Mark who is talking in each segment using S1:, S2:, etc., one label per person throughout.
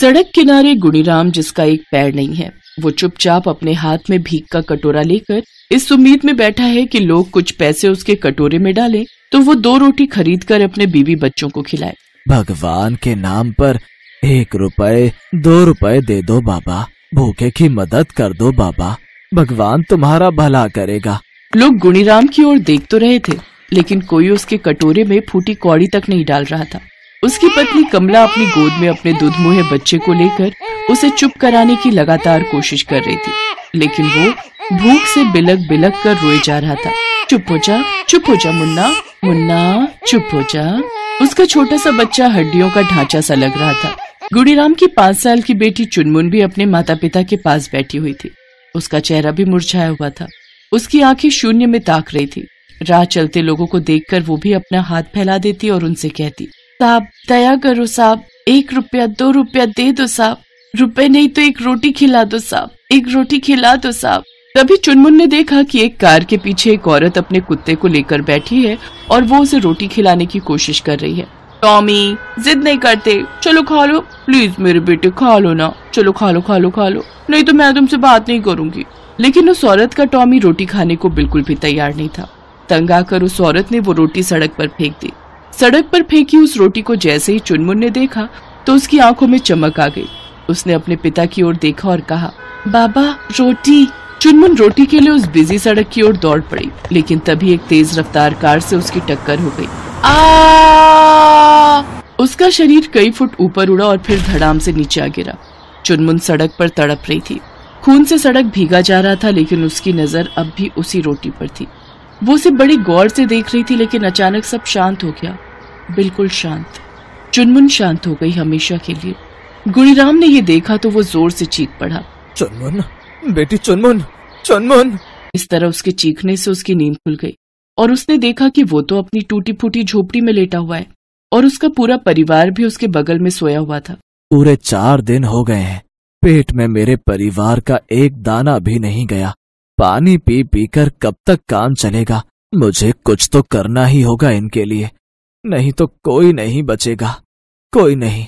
S1: सड़क किनारे गुणीराम जिसका एक पैर नहीं है वो चुपचाप अपने हाथ में भीख का कटोरा लेकर इस उम्मीद में बैठा है कि लोग कुछ पैसे उसके कटोरे में डालें तो वो दो रोटी खरीद कर अपने बीवी बच्चों को खिलाए
S2: भगवान के नाम पर एक रुपए दो रुपए दे दो बाबा भूखे की मदद कर दो बाबा भगवान तुम्हारा भला करेगा लोग गुणीराम की ओर देख तो रहे थे लेकिन कोई उसके
S1: कटोरे में फूटी कौड़ी तक नहीं डाल रहा था उसकी पत्नी कमला अपनी गोद में अपने दूध मुहे बच्चे को लेकर उसे चुप कराने की लगातार कोशिश कर रही थी लेकिन वो भूख से बिलक बिलक कर रोए जा रहा था चुप हो जा चुप हो जा मुन्ना मुन्ना चुप हो जा उसका छोटा सा बच्चा हड्डियों का ढांचा सा लग रहा था गुड़ीराम की पाँच साल की बेटी चुनमुन भी अपने माता पिता के पास बैठी हुई थी उसका चेहरा भी मुरझाया हुआ था उसकी आंखें शून्य में ताक रही थी राह चलते लोगों को देखकर वो भी अपना हाथ फैला देती और उनसे कहती साहब दया करो साहब एक रुपया दो रुपया दे दो साहब रुपए नहीं तो एक रोटी खिला दो साहब एक रोटी खिला दो साहब तभी चुनमुन ने देखा कि एक कार के पीछे एक औरत अपने कुत्ते को लेकर बैठी है और वो उसे रोटी खिलाने की कोशिश कर रही है टॉमी जिद नहीं करते चलो खा लो प्लीज मेरे बेटे खा लो ना चलो खा लो खा लो खा लो नहीं तो मैं तुमसे बात नहीं करूंगी लेकिन उस औरत का टॉमी रोटी खाने को बिल्कुल भी तैयार नहीं था तंग आकर उस औरत ने वो रोटी सड़क पर फेंक दी सड़क पर फेंकी उस रोटी को जैसे ही चुनमुन ने देखा तो उसकी आंखों में चमक आ गई उसने अपने पिता की ओर देखा और कहा बाबा रोटी चुनमुन रोटी के लिए उस बिजी सड़क की ओर दौड़ पड़ी लेकिन तभी एक तेज रफ्तार कार से उसकी टक्कर हो गई उसका शरीर कई फुट ऊपर उड़ा और फिर धड़ाम से नीचे आ गिरा चुनमुन सड़क पर तड़प रही थी खून से सड़क भीगा जा रहा था लेकिन उसकी नजर अब भी उसी रोटी पर थी वो उसे बड़े गौर से देख रही थी लेकिन अचानक सब शांत हो गया बिल्कुल शांत चुनमुन शांत हो गई हमेशा के लिए गुड़ीराम ने ये देखा तो वो जोर से चीख पड़ा चुनमुन बेटी चुनमुन चुनमुन इस तरह उसके चीखने से उसकी नींद खुल गई और उसने देखा कि वो तो अपनी टूटी फूटी झोपड़ी में लेटा हुआ है और उसका पूरा परिवार भी उसके बगल में सोया हुआ था
S2: पूरे चार दिन हो गए हैं पेट में मेरे परिवार का एक दाना भी नहीं गया पानी पी पीकर कब तक काम चलेगा मुझे कुछ तो करना ही होगा इनके लिए नहीं तो कोई नहीं बचेगा कोई नहीं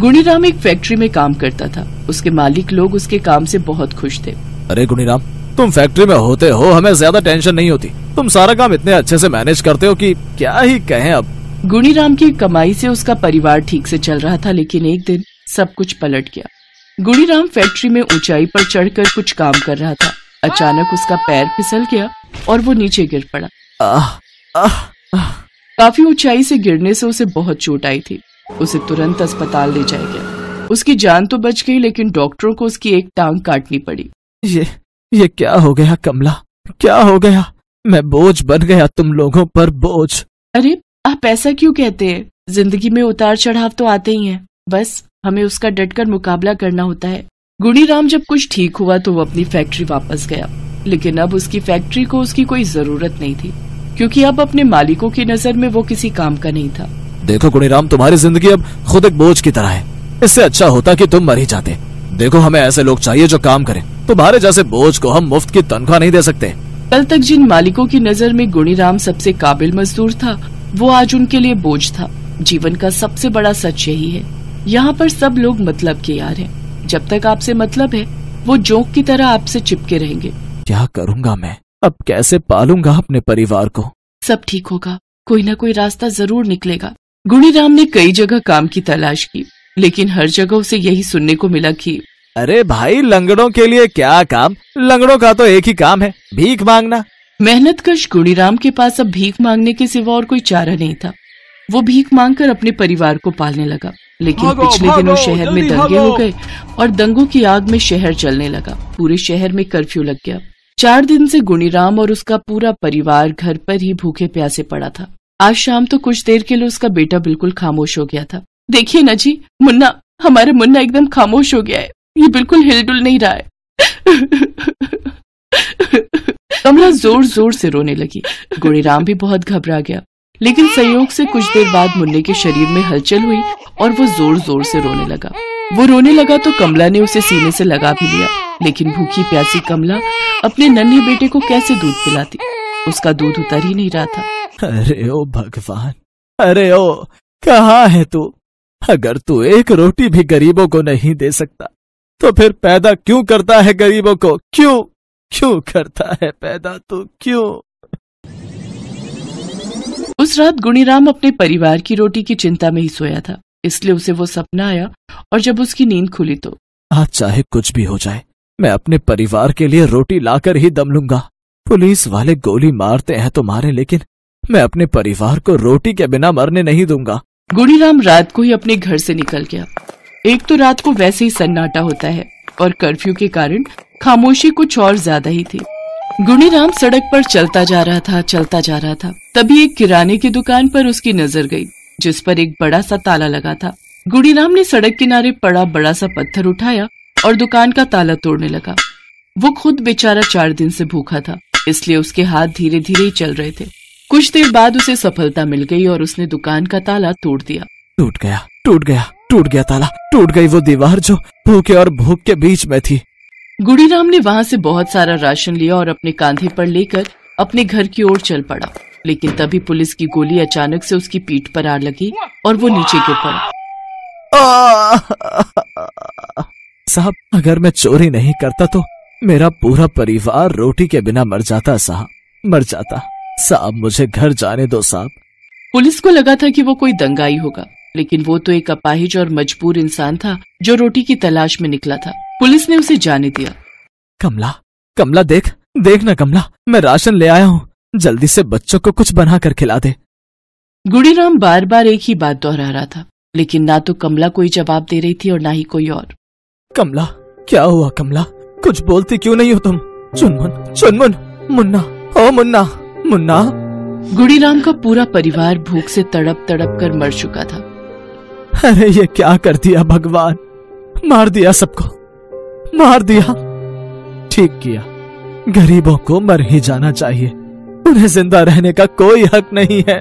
S1: गुणीराम एक फैक्ट्री में काम करता था उसके मालिक लोग उसके काम से बहुत खुश थे
S2: अरे गुणीराम तुम फैक्ट्री में होते हो हमें ज्यादा टेंशन नहीं होती तुम सारा काम इतने अच्छे से मैनेज करते हो कि क्या ही कहें अब
S1: गुणीराम की कमाई से उसका परिवार ठीक से चल रहा था लेकिन एक दिन सब कुछ पलट गया गुड़ीराम फैक्ट्री में ऊंचाई पर चढ़कर कुछ काम कर रहा था अचानक उसका पैर फिसल गया और वो नीचे गिर पड़ा काफी ऊंचाई से गिरने से उसे बहुत चोट आई थी उसे तुरंत अस्पताल ले जाया गया उसकी जान तो बच गई लेकिन डॉक्टरों को उसकी एक टांग काटनी पड़ी
S2: ये ये क्या हो गया कमला क्या हो गया मैं बोझ बन गया तुम लोगों पर बोझ
S1: अरे आप ऐसा क्यों कहते हैं जिंदगी में उतार चढ़ाव तो आते ही हैं बस हमें उसका डटकर मुकाबला करना होता है गुणी राम जब कुछ ठीक हुआ तो वो अपनी फैक्ट्री वापस गया लेकिन अब उसकी फैक्ट्री को उसकी कोई जरूरत नहीं थी क्योंकि अब अपने मालिकों की नजर में वो किसी काम का नहीं था
S2: देखो राम तुम्हारी जिंदगी अब खुद एक बोझ की तरह है इससे अच्छा होता की तुम मर ही जाते देखो हमें ऐसे लोग चाहिए जो काम करे तुम्हारे जैसे बोझ को हम मुफ्त की तनख्वाह नहीं दे सकते
S1: कल तक जिन मालिकों की नजर में राम सबसे काबिल मजदूर था वो आज उनके लिए बोझ था जीवन का सबसे बड़ा सच यही है यहाँ पर सब लोग मतलब के यार हैं। जब तक आपसे मतलब है वो जोंक की तरह आपसे चिपके रहेंगे
S2: क्या करूँगा मैं अब कैसे पालूंगा अपने परिवार को
S1: सब ठीक होगा कोई ना कोई रास्ता जरूर निकलेगा गुणी ने कई जगह काम की तलाश की
S2: लेकिन हर जगह उसे यही सुनने को मिला की अरे भाई लंगड़ों के लिए क्या काम लंगड़ों का तो एक ही काम है भीख मांगना
S1: मेहनत कश गुणीराम के पास अब भीख मांगने के सिवा और कोई चारा नहीं था वो भीख मांगकर अपने परिवार को पालने लगा लेकिन भागो, पिछले भागो, दिनों शहर में दंगे हो गए और दंगों की आग में शहर चलने लगा पूरे शहर में कर्फ्यू लग गया चार दिन से गुणीराम और उसका पूरा परिवार घर पर ही भूखे प्यासे पड़ा था आज शाम तो कुछ देर के लिए उसका बेटा बिल्कुल खामोश हो गया था देखिए ना जी मुन्ना हमारा मुन्ना एकदम खामोश हो गया है ये बिल्कुल हिलडुल नहीं रहा है कमला जोर जोर से रोने लगी गुणीराम भी बहुत घबरा गया लेकिन संयोग से कुछ देर बाद मुन्ने के शरीर में हलचल हुई और वो जोर जोर से रोने लगा वो रोने लगा तो कमला ने उसे सीने से लगा भी लिया लेकिन भूखी प्यासी कमला अपने नन्हे बेटे को कैसे दूध पिलाती उसका दूध उतर ही नहीं रहा था
S2: अरे ओ भगवान अरे ओ कहा है तू अगर तू एक रोटी भी गरीबों को नहीं दे सकता तो फिर पैदा क्यों करता है गरीबों को क्यों क्यों करता है पैदा तू क्यों
S1: उस रात गुणीराम अपने परिवार की रोटी की चिंता में ही सोया था इसलिए उसे वो सपना आया और जब उसकी नींद खुली तो
S2: आज चाहे कुछ भी हो जाए मैं अपने परिवार के लिए रोटी लाकर ही दम लूंगा पुलिस वाले गोली मारते हैं तो मारे लेकिन मैं अपने परिवार को रोटी के बिना मरने नहीं दूंगा गुणीराम रात को ही अपने घर से निकल गया
S1: एक तो रात को वैसे ही सन्नाटा होता है और कर्फ्यू के कारण खामोशी कुछ और ज्यादा ही थी गुणीराम सड़क पर चलता जा रहा था चलता जा रहा था तभी एक किराने की दुकान पर उसकी नजर गई जिस पर एक बड़ा सा ताला लगा था गुणीराम ने सड़क किनारे पड़ा बड़ा सा पत्थर उठाया और दुकान का ताला तोड़ने लगा वो खुद बेचारा चार दिन से भूखा था इसलिए उसके हाथ धीरे धीरे ही चल रहे थे कुछ देर बाद उसे सफलता मिल गई और उसने दुकान का ताला तोड़ दिया
S2: टूट गया टूट गया टूट गया ताला टूट गई वो दीवार जो भूखे और भूख के बीच में थी
S1: गुड़ीराम ने वहाँ से बहुत सारा राशन लिया और अपने कांधे पर लेकर अपने घर की ओर चल पड़ा लेकिन तभी पुलिस की गोली अचानक से उसकी पीठ पर आ लगी और वो नीचे गिर पड़ा
S2: साहब अगर मैं चोरी नहीं करता तो मेरा पूरा परिवार रोटी के बिना मर जाता साहब मर जाता साहब मुझे घर जाने दो साहब
S1: पुलिस को लगा था कि वो कोई दंगाई होगा लेकिन वो तो एक अपाहिज और मजबूर इंसान था जो रोटी की तलाश में निकला था पुलिस ने उसे जाने दिया
S2: कमला कमला देख देख ना कमला मैं राशन ले आया हूँ जल्दी से बच्चों को कुछ बना कर खिला दे
S1: गुड़ीराम बार बार एक ही बात दोहरा रहा था लेकिन ना तो कमला कोई जवाब दे रही थी और ना ही कोई और
S2: कमला क्या हुआ कमला कुछ बोलती क्यों नहीं हो तुम चुनमुन चुनमुन मुन्ना ओ मुन्ना मुन्ना गुड़ीराम का
S1: पूरा परिवार भूख से तड़प तड़प कर मर चुका था
S2: अरे ये क्या कर दिया भगवान मार दिया सबको मार दिया ठीक किया गरीबों को मर ही जाना चाहिए उन्हें जिंदा रहने का कोई हक नहीं है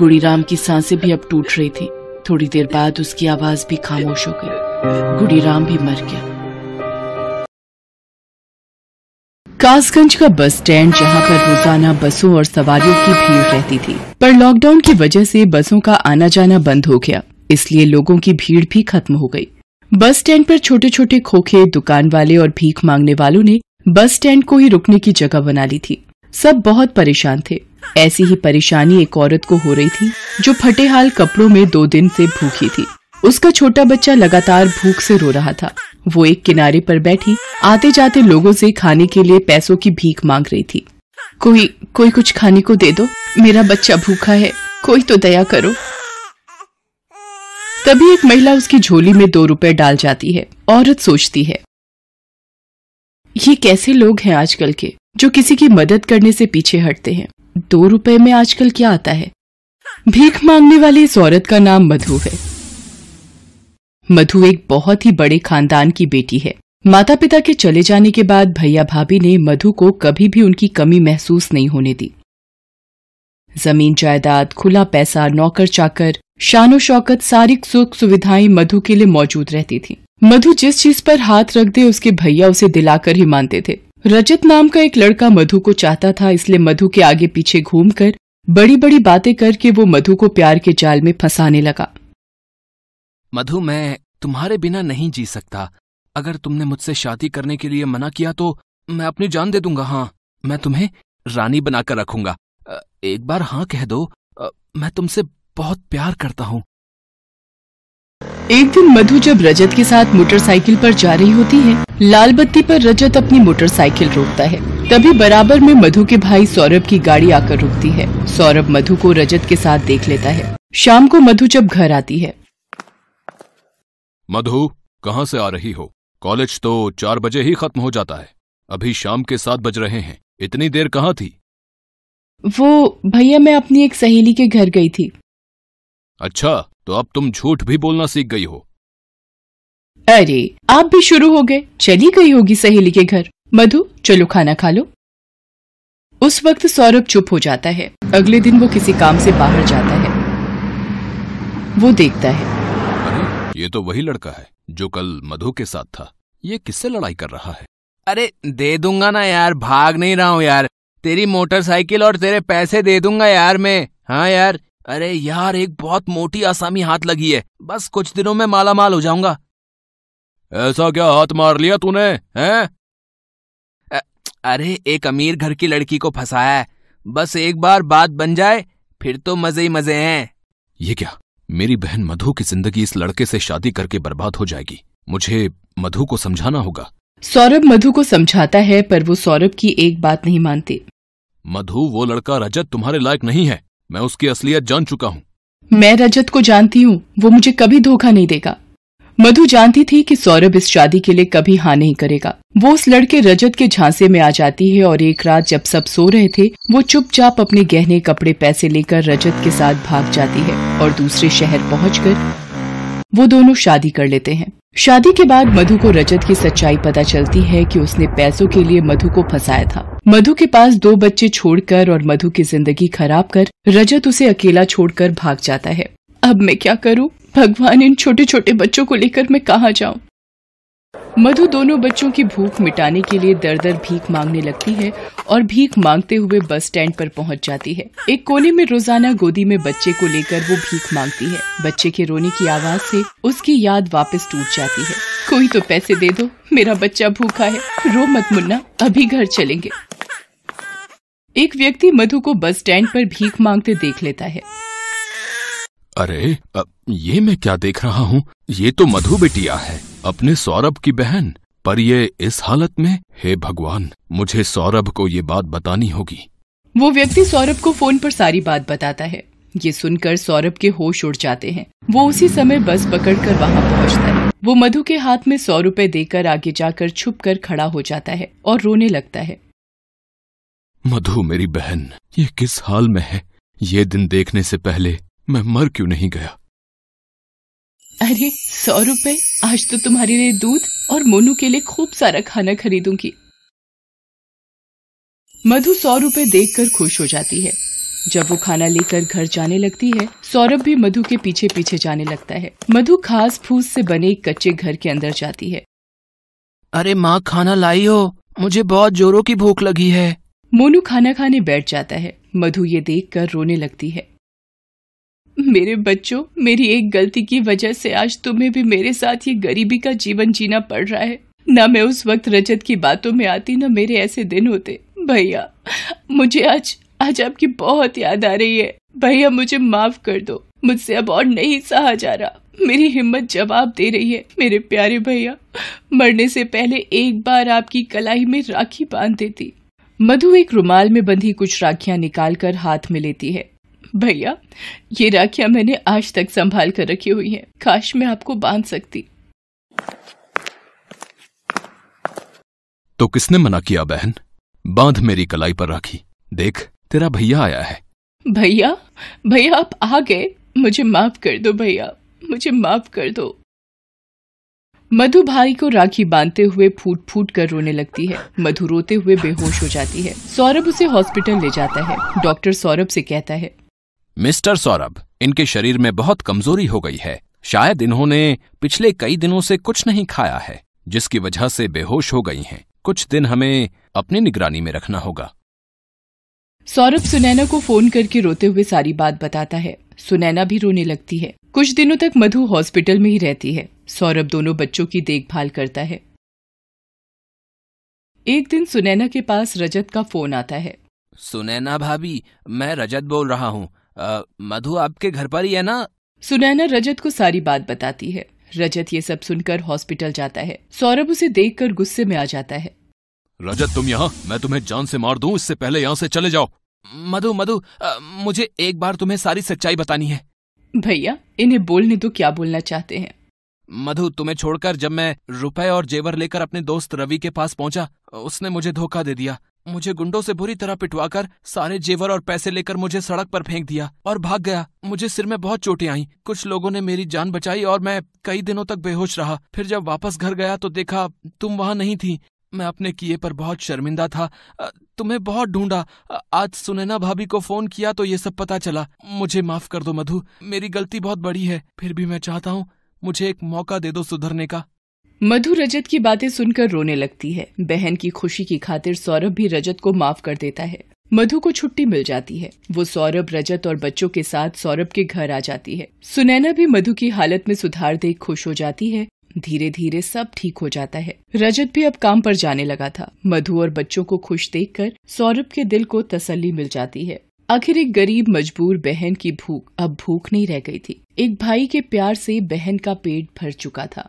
S1: गुड़ीराम की सांसें भी अब टूट रही थी थोड़ी देर बाद उसकी आवाज भी खामोश हो गई गुड़ीराम भी मर गया कासगंज का बस स्टैंड जहां पर रोजाना बसों और सवारियों की भीड़ रहती थी पर लॉकडाउन की वजह से बसों का आना जाना बंद हो गया इसलिए लोगों की भीड़ भी खत्म हो गई बस स्टैंड पर छोटे छोटे खोखे दुकान वाले और भीख मांगने वालों ने बस स्टैंड को ही रुकने की जगह बना ली थी सब बहुत परेशान थे ऐसी ही परेशानी एक औरत को हो रही थी जो फटे हाल कपड़ों में दो दिन से भूखी थी उसका छोटा बच्चा लगातार भूख से रो रहा था वो एक किनारे पर बैठी आते जाते लोगों से खाने के लिए पैसों की भीख मांग रही थी कोई कोई कुछ खाने को दे दो मेरा बच्चा भूखा है कोई तो दया करो तभी एक महिला उसकी झोली में दो रुपए डाल जाती है औरत सोचती है ये कैसे लोग हैं आजकल के जो किसी की मदद करने से पीछे हटते हैं दो रुपए में आजकल क्या आता है भीख मांगने वाली इस औरत का नाम मधु है मधु एक बहुत ही बड़े खानदान की बेटी है माता पिता के चले जाने के बाद भैया भाभी ने मधु को कभी भी उनकी कमी महसूस नहीं होने दी जमीन जायदाद खुला पैसा नौकर चाकर शानो शौकत सारी सुख सुविधाएं मधु के लिए मौजूद रहती थी मधु जिस चीज पर हाथ रख दे उसके भैया उसे दिलाकर ही मानते थे रजत नाम का एक लड़का मधु को चाहता था इसलिए मधु के आगे पीछे घूमकर बड़ी बड़ी बातें करके वो मधु को प्यार के जाल में फंसाने लगा
S3: मधु मैं तुम्हारे बिना नहीं जी सकता अगर तुमने मुझसे शादी करने के लिए मना किया तो मैं अपनी जान दे दूंगा हाँ मैं तुम्हें रानी बनाकर रखूंगा एक बार हाँ कह दो मैं तुमसे बहुत प्यार करता हूँ एक
S1: दिन मधु जब रजत के साथ मोटरसाइकिल पर जा रही होती है लाल बत्ती पर रजत अपनी मोटरसाइकिल रोकता है तभी बराबर में मधु के भाई सौरभ की गाड़ी आकर रुकती है सौरभ मधु को रजत के साथ देख लेता है शाम को मधु जब घर आती है
S3: मधु कहाँ से आ रही हो कॉलेज तो चार बजे ही खत्म हो जाता है अभी शाम के सात बज रहे हैं इतनी देर कहाँ थी
S1: वो भैया मैं अपनी एक सहेली के घर गई थी
S3: अच्छा तो अब तुम झूठ भी बोलना सीख गई हो अरे
S1: आप भी शुरू हो गए चली गई होगी सहेली के घर मधु चलो खाना खा लो उस वक्त सौरभ चुप हो जाता है अगले दिन वो किसी काम से बाहर जाता है वो देखता है
S3: अरे ये तो वही लड़का है जो कल मधु के साथ था ये किससे लड़ाई कर रहा है अरे दे दूंगा ना यार भाग नहीं रहा हूँ यार तेरी मोटरसाइकिल और तेरे पैसे दे दूंगा यार मैं हाँ यार अरे यार एक बहुत मोटी आसामी हाथ लगी है बस कुछ दिनों में माला माल हो जाऊंगा ऐसा क्या हाथ मार लिया तूने हैं? अरे एक अमीर घर की लड़की को फंसाया है बस एक बार बात बन जाए फिर तो मजे ही मजे हैं ये क्या मेरी बहन मधु की जिंदगी इस लड़के से शादी करके बर्बाद हो जाएगी मुझे मधु को समझाना होगा
S1: सौरभ मधु को समझाता है पर वो सौरभ की एक बात नहीं मानती
S3: मधु वो लड़का रजत तुम्हारे लायक नहीं है मैं उसकी असलियत जान चुका हूँ
S1: मैं रजत को जानती हूँ वो मुझे कभी धोखा नहीं देगा मधु जानती थी कि सौरभ इस शादी के लिए कभी हाँ नहीं करेगा वो उस लड़के रजत के झांसे में आ जाती है और एक रात जब सब सो रहे थे वो चुपचाप अपने गहने कपड़े पैसे लेकर रजत के साथ भाग जाती है और दूसरे शहर पहुंचकर वो दोनों शादी कर लेते हैं शादी के बाद मधु को रजत की सच्चाई पता चलती है कि उसने पैसों के लिए मधु को फंसाया था मधु के पास दो बच्चे छोड़कर और मधु की जिंदगी खराब कर रजत उसे अकेला छोड़कर भाग जाता है अब मैं क्या करूं? भगवान इन छोटे छोटे बच्चों को लेकर मैं कहाँ जाऊँ मधु दोनों बच्चों की भूख मिटाने के लिए दर दर भीख मांगने लगती है और भीख मांगते हुए बस स्टैंड पर पहुंच जाती है एक कोने में रोजाना गोदी में बच्चे को लेकर वो भीख मांगती है बच्चे के रोने की आवाज से उसकी याद वापस टूट जाती है कोई तो पैसे दे दो मेरा बच्चा भूखा है रो मत मुन्ना अभी घर चलेंगे एक व्यक्ति मधु को बस स्टैंड पर भीख मांगते देख लेता है
S3: अरे ये मैं क्या देख रहा हूँ ये तो मधु बेटिया है अपने सौरभ की बहन पर ये इस हालत में हे भगवान मुझे सौरभ को ये बात बतानी होगी
S1: वो व्यक्ति सौरभ को फोन पर सारी बात बताता है ये सुनकर सौरभ के होश उड़ जाते हैं वो उसी समय बस पकड़कर वहाँ पहुँचता है वो मधु के हाथ में सौ रुपए देकर आगे जाकर छुप कर खड़ा हो जाता है और रोने लगता है
S3: मधु मेरी बहन ये किस हाल में है ये दिन देखने से पहले मैं मर क्यों नहीं गया
S1: अरे सौ रुपए आज तो तुम्हारे लिए दूध और मोनू के लिए खूब सारा खाना खरीदूंगी मधु सौ रुपए देखकर खुश हो जाती है जब वो खाना लेकर घर जाने लगती है सौरभ भी मधु के पीछे पीछे जाने लगता है मधु खास फूस से बने एक कच्चे घर के अंदर जाती है
S3: अरे माँ खाना लाई हो
S1: मुझे बहुत जोरों की भूख लगी है मोनू खाना खाने बैठ जाता है मधु ये देखकर रोने लगती है मेरे बच्चों मेरी एक गलती की वजह से आज तुम्हें भी मेरे साथ ये गरीबी का जीवन जीना पड़ रहा है ना मैं उस वक्त रजत की बातों में आती ना मेरे ऐसे दिन होते भैया मुझे आज आज आपकी बहुत याद आ रही है भैया मुझे माफ कर दो मुझसे अब और नहीं सहा जा रहा मेरी हिम्मत जवाब दे रही है मेरे प्यारे भैया मरने से पहले एक बार आपकी कलाई में राखी बांध देती मधु एक रुमाल में बंधी कुछ राखियां निकालकर हाथ में लेती है भैया ये राखियां मैंने आज तक संभाल कर रखी हुई है काश मैं आपको बांध सकती
S3: तो किसने मना किया बहन बांध मेरी कलाई पर राखी देख तेरा भैया आया है
S1: भैया भैया आप आ गए मुझे माफ कर दो भैया मुझे माफ कर दो मधु भाई को राखी बांधते हुए फूट फूट कर रोने लगती है मधु रोते हुए बेहोश हो जाती है सौरभ उसे हॉस्पिटल ले जाता है डॉक्टर सौरभ से कहता है
S3: मिस्टर सौरभ इनके शरीर में बहुत कमजोरी हो गई है शायद इन्होंने पिछले कई दिनों से कुछ नहीं खाया है जिसकी वजह से बेहोश हो गई हैं कुछ दिन हमें अपनी निगरानी में रखना होगा
S1: सौरभ सुनैना को फोन करके रोते हुए सारी बात बताता है सुनैना भी रोने लगती है कुछ दिनों तक मधु हॉस्पिटल में ही रहती है सौरभ दोनों बच्चों की देखभाल करता है एक दिन सुनैना के पास रजत का फोन आता है
S3: सुनैना भाभी मैं रजत बोल रहा हूँ मधु आपके घर पर ही है ना
S1: सुनैना रजत को सारी बात बताती है रजत ये सब सुनकर हॉस्पिटल जाता है सौरभ उसे देखकर गुस्से में आ जाता है
S3: रजत तुम यहाँ मैं तुम्हें जान से मार दूँ इससे पहले यहाँ से चले जाओ मधु मधु मुझे एक बार तुम्हें सारी सच्चाई बतानी है
S1: भैया इन्हें बोलने तो क्या बोलना चाहते हैं
S3: मधु तुम्हें छोड़कर जब मैं रुपए और जेवर लेकर अपने दोस्त रवि के पास पहुंचा उसने मुझे धोखा दे दिया मुझे गुंडों से बुरी तरह पिटवाकर सारे जेवर और पैसे लेकर मुझे सड़क पर फेंक दिया और भाग गया मुझे सिर में बहुत चोटें आईं कुछ लोगों ने मेरी जान बचाई और मैं कई दिनों तक बेहोश रहा फिर जब वापस घर गया तो देखा तुम वहां नहीं थी मैं अपने किए पर बहुत शर्मिंदा था तुम्हें बहुत ढूंढा आज सुनैना भाभी को फोन किया तो ये सब पता चला मुझे माफ कर दो मधु मेरी गलती बहुत बड़ी है फिर भी मैं चाहता हूँ मुझे एक मौका दे दो सुधरने का
S1: मधु रजत की बातें सुनकर रोने लगती है बहन की खुशी की खातिर सौरभ भी रजत को माफ कर देता है मधु को छुट्टी मिल जाती है वो सौरभ रजत और बच्चों के साथ सौरभ के घर आ जाती है सुनैना भी मधु की हालत में सुधार देख खुश हो जाती है धीरे धीरे सब ठीक हो जाता है रजत भी अब काम पर जाने लगा था मधु और बच्चों को खुश देखकर सौरभ के दिल को तसल्ली मिल जाती है आखिर एक गरीब मजबूर बहन की भूख अब भूख नहीं रह गई थी एक भाई के प्यार से बहन का पेट भर चुका था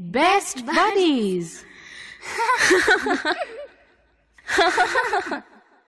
S1: best buddies.